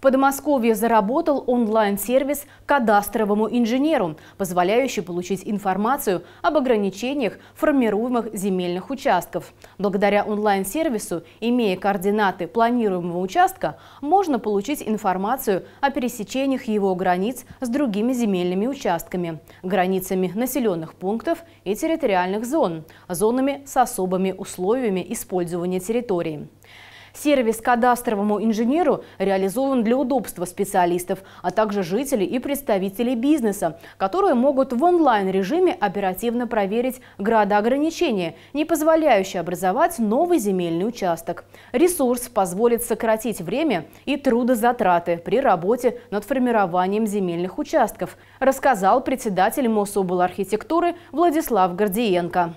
В Подмосковье заработал онлайн-сервис кадастровому инженеру, позволяющий получить информацию об ограничениях формируемых земельных участков. Благодаря онлайн-сервису, имея координаты планируемого участка, можно получить информацию о пересечениях его границ с другими земельными участками, границами населенных пунктов и территориальных зон, зонами с особыми условиями использования территории. Сервис кадастровому инженеру реализован для удобства специалистов, а также жителей и представителей бизнеса, которые могут в онлайн-режиме оперативно проверить градоограничения, не позволяющие образовать новый земельный участок. Ресурс позволит сократить время и трудозатраты при работе над формированием земельных участков, рассказал председатель Мособлархитектуры Владислав Гордиенко.